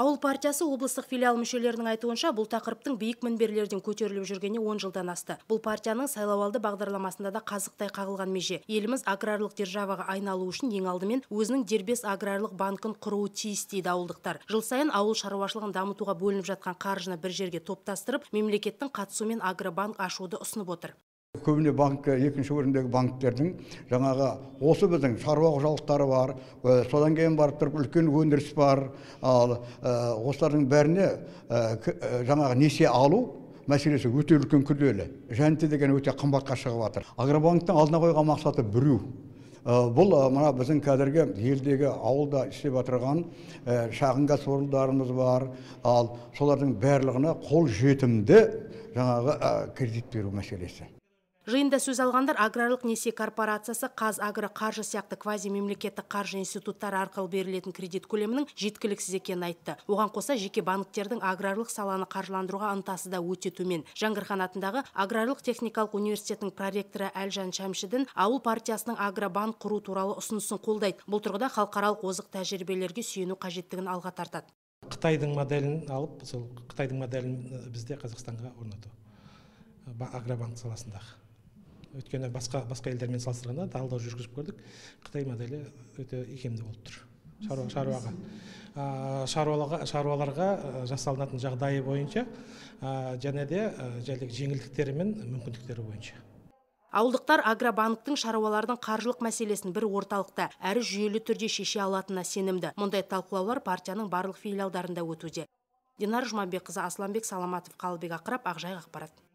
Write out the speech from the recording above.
ауыл партиясы облыстық филиал мүшелерінің айтуынша бұл тақырыптың биік мінберлерден көтеріліп жүргені 10 жылдан асты бұл партияның сайлауалды бағдарламасында да қазықтай қағылған меже еліміз аграрлық державаға айналу үшін ең алдымен өзінің дербес аграрлық банкін құруы тиіс дейді ауылдықтар жыл сайын ауыл шаруашылығын дамытуға бөлініп жатқан қаржыны бір жерге топтастырып мемлекеттің қатысуымен агробанк ашуды ұсынып отыр көбіне банк э, екінші өріндегі банктердің жаңағы осы біздің шаруа қожалықтары бар э, содан кейін барып тұрып үлкен өндіріс бар ал э, осылардың бәріне жаңағы несие алу мәселесі өте үлкен күрделі жәнті деген өте қымбатқа шығып жатыр агробанктің алдына қойған мақсаты біреу бұл мына біздің қазіргі елдегі ауылда істеп жатырған шағын кәсіпорындарымыз бар ал солардың барлығына қол жетімді жаңағы кредит беру мәселесі жиында сөз алғандар аграрлық несие корпорациясы қазагро қаржы сияқты квазимемлекеттік қаржы институттары арқылы берілетін кредит көлемінің жеткіліксіз екенін айтты оған қоса жеке банктердің аграрлық саланы қаржыландыруға ынтасы да өте төмен жаңғырхан атындағы аграрлық техникалық университетінің проректоры әлжан шәмшідін ауыл партиясының агробанк құру туралы ұсынысын қолдайды бұл тұрғыда халықаралық озық тәжірибелерге сүйену қажеттігін алға тартады қытайдың моделін алып сол қытайдың моделін бізде қазақстанға орнату агробанк саласындағы өйткені басқа басқа елдермен салыстырғанда талдау жүргізіп көрдік қытай моделі өте икемді болып тұр шаруаға шаруаларға, шаруаларға жасалынатын жағдайы бойынша және де жеңілдіктері мен мүмкіндіктері бойынша ауылдықтар агробанктің шаруалардың қаржылық мәселесін бір орталықта әрі жүйелі түрде шеше алатынына сенімді мұндай талқылаулар партияның барлық филиалдарында өтуде динар жұмабекқызы асланбек саламатов қалыбек ақырап ақжайық ақпарат